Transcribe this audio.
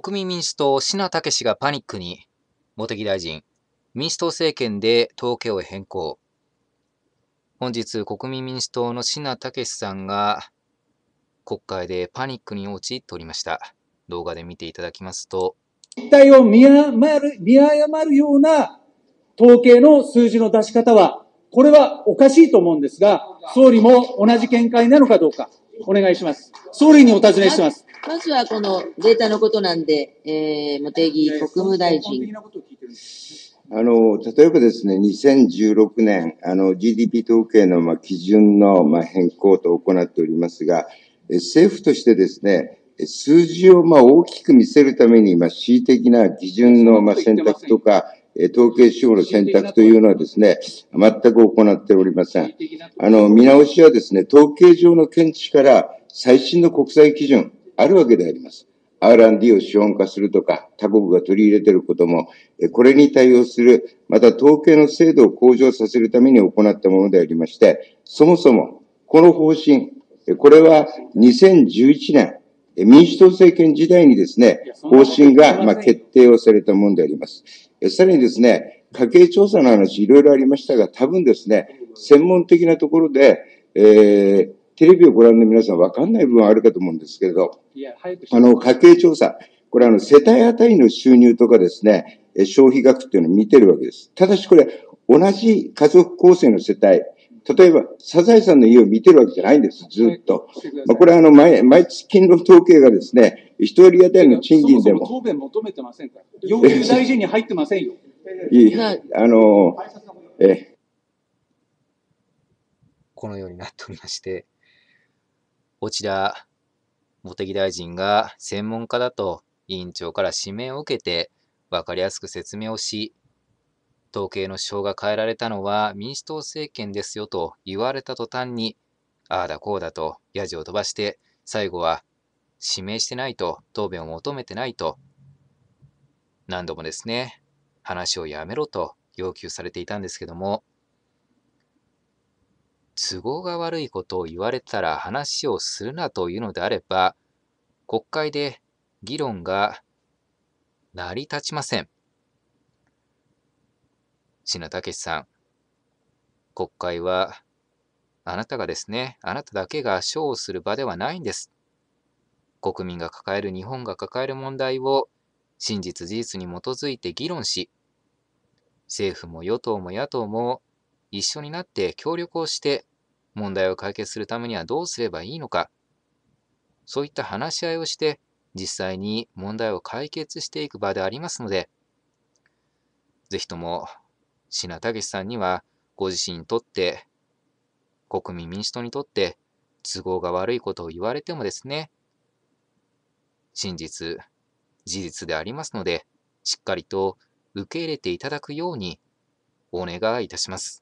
国民民主党、品武氏がパニックに、茂木大臣、民主党政権で統計を変更。本日、国民民主党の品武さんが、国会でパニックに陥っておりました。動画で見ていただきますと、実態を見誤る、見誤るような統計の数字の出し方は、これはおかしいと思うんですが、総理も同じ見解なのかどうか、お願いします。総理にお尋ねします。まずはこのデータのことなんで、えー、茂木国務大臣。あの、例えばですね、2016年、あの、GDP 統計の、まあ、基準の、まあ、変更と行っておりますが、政府としてですね、数字を、まあ、大きく見せるために、まあ、恣意的な基準の、まあ、選択とか、統計手法の選択というのはですね、全く行っておりません。あの、見直しはですね、統計上の見地から最新の国際基準、あるわけであります。R&D を資本化するとか、他国が取り入れていることも、これに対応する、また統計の精度を向上させるために行ったものでありまして、そもそも、この方針、これは2011年、民主党政権時代にですね、方針がま決定をされたものであります。さらにですね、家計調査の話、いろいろありましたが、多分ですね、専門的なところで、えー、テレビをご覧の皆さん分かんない部分あるかと思うんですけれど、あの、家計調査、これあの、世帯あたりの収入とかですね、消費額っていうのを見てるわけです。ただしこれ、同じ家族構成の世帯、例えば、サザエさんの家を見てるわけじゃないんです、ずっと。まあ、これはあの毎、毎月勤労統計がですね、一人当たりの賃金でも。そもそも答弁求めてませんか要求大事に入ってませんよ。いい、あの、え。このようになっておりまして、落田茂木大臣が専門家だと委員長から指名を受けて分かりやすく説明をし、統計の主張が変えられたのは民主党政権ですよと言われた途端に、ああだこうだとやじを飛ばして、最後は指名してないと、答弁を求めてないと、何度もですね、話をやめろと要求されていたんですけども、都合が悪いことを言われたら話をするなというのであれば、国会で議論が成り立ちません。品武さん、国会はあなたがですね、あなただけが賞をする場ではないんです。国民が抱える日本が抱える問題を真実事実に基づいて議論し、政府も与党も野党も一緒になって協力をして問題を解決するためにはどうすればいいのか、そういった話し合いをして実際に問題を解決していく場でありますので、ぜひとも、品武さんにはご自身にとって、国民民主党にとって都合が悪いことを言われてもですね、真実、事実でありますので、しっかりと受け入れていただくようにお願いいたします。